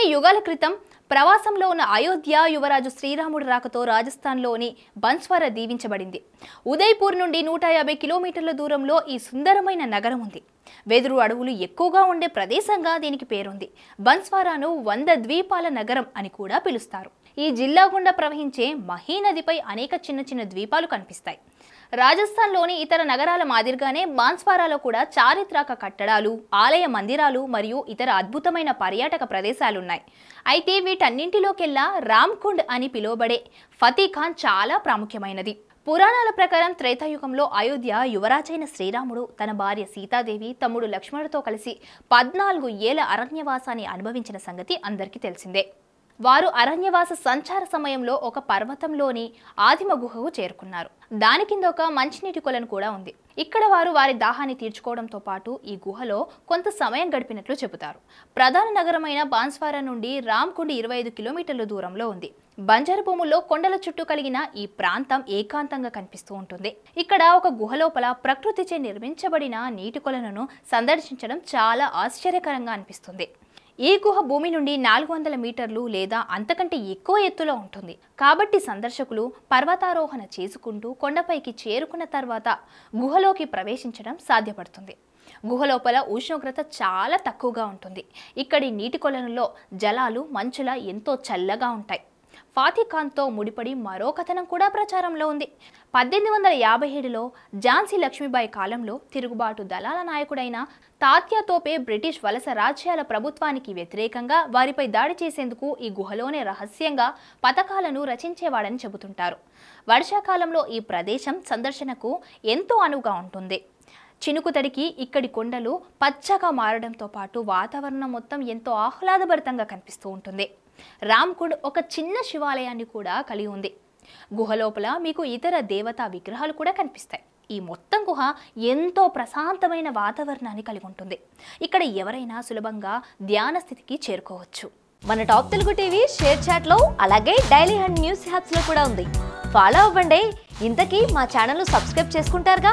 కొన్ని యుగాల క్రితం ప్రవాసంలో ఉన్న అయోధ్య యువరాజు శ్రీరాముడు రాకతో రాజస్థాన్లోని బన్స్వారా దీవించబడింది ఉదయ్పూర్ నుండి నూట యాభై కిలోమీటర్ల దూరంలో ఈ సుందరమైన నగరం ఉంది వెదురు అడవులు ఎక్కువగా ఉండే ప్రదేశంగా దీనికి పేరుంది బన్స్వారాను వంద ద్వీపాల నగరం అని కూడా పిలుస్తారు ఈ జిల్లా గుండా ప్రవహించే మహీ నదిపై అనేక చిన్న చిన్న ద్వీపాలు కనిపిస్తాయి రాజస్థాన్లోని ఇతర నగరాల మాదిరిగానే బాన్స్వారాలో కూడా చారిత్రక కట్టడాలు ఆలయ మందిరాలు మరియు ఇతర అద్భుతమైన పర్యాటక ప్రదేశాలున్నాయి అయితే వీటన్నింటిలోకెల్లా రామ్కుండ్ అని పిలువబడే ఫతీఖాన్ చాలా ప్రాముఖ్యమైనది పురాణాల ప్రకారం త్రేతాయుగంలో అయోధ్య యువరాజైన శ్రీరాముడు తన భార్య సీతాదేవి తమ్ముడు లక్ష్మణుడితో కలిసి పద్నాలుగు ఏళ్ల అరణ్యవాసాన్ని అనుభవించిన సంగతి అందరికీ తెలిసిందే వారు అరణ్యవాస సంచార సమయంలో ఒక పర్వతంలోని ఆదిమ గుహకు చేరుకున్నారు దాని కింద ఒక మంచినీటి కొలను కూడా ఉంది ఇక్కడ వారు వారి దాహాన్ని తీర్చుకోవడంతో పాటు ఈ గుహలో కొంత సమయం గడిపినట్లు చెబుతారు ప్రధాన నగరమైన బాన్స్వారా నుండి రామ్కుండి ఇరవై ఐదు కిలోమీటర్ల దూరంలో ఉంది బంజరు భూముల్లో కొండల చుట్టూ కలిగిన ఈ ప్రాంతం ఏకాంతంగా కనిపిస్తూ ఉంటుంది ఇక్కడ ఒక గుహలోపల ప్రకృతిచే నిర్మించబడిన నీటి కొలను సందర్శించడం చాలా ఆశ్చర్యకరంగా అనిపిస్తుంది ఈ గుహ భూమి నుండి నాలుగు వందల మీటర్లు లేదా అంతకంటే ఎక్కువ ఎత్తులో ఉంటుంది కాబట్టి సందర్శకులు పర్వతారోహణ చేసుకుంటూ కొండపైకి చేరుకున్న తర్వాత గుహలోకి ప్రవేశించడం సాధ్యపడుతుంది గుహలోపల ఉష్ణోగ్రత చాలా తక్కువగా ఉంటుంది ఇక్కడి నీటి కొలనులో జలాలు మంచులా ఎంతో చల్లగా ఉంటాయి ఫాతిఖాన్తో ముడిపడి మరో కథనం కూడా ప్రచారంలో ఉంది పద్దెనిమిది వందల యాభై ఏడులో ఝాన్సీ లక్ష్మీబాయి కాలంలో తిరుగుబాటు దళాల నాయకుడైన తాత్యా తోపే బ్రిటిష్ వలస రాజ్యాల ప్రభుత్వానికి వ్యతిరేకంగా వారిపై దాడి చేసేందుకు ఈ గుహలోనే రహస్యంగా పథకాలను రచించేవాడని చెబుతుంటారు వర్షాకాలంలో ఈ ప్రదేశం సందర్శనకు ఎంతో అనువుగా ఉంటుంది చినుకు తడికి ఇక్కడి కొండలు పచ్చగా మారడంతో పాటు వాతావరణం మొత్తం ఎంతో ఆహ్లాదభరితంగా కనిపిస్తూ ఉంటుంది రామ్కుడ్ ఒక చిన్న శివాలయాన్ని కూడా కలిగి ఉంది గుహలోపల మీకు ఇతర దేవతా విగ్రహాలు కూడా కనిపిస్తాయి ఈ మొత్తం గుహ ఎంతో ప్రశాంతమైన వాతావరణాన్ని కలిగి ఉంటుంది ఇక్కడ ఎవరైనా సులభంగా ధ్యాన స్థితికి చేరుకోవచ్చు మన టాప్ తెలుగు టీవీ షేర్ చాట్లో అలాగే డైలీ హండ్ న్యూస్ హ్యాప్స్లో కూడా ఉంది ఫాలో అవ్వండి ఇంతకీ మా ఛానల్ సబ్స్క్రైబ్ చేసుకుంటారుగా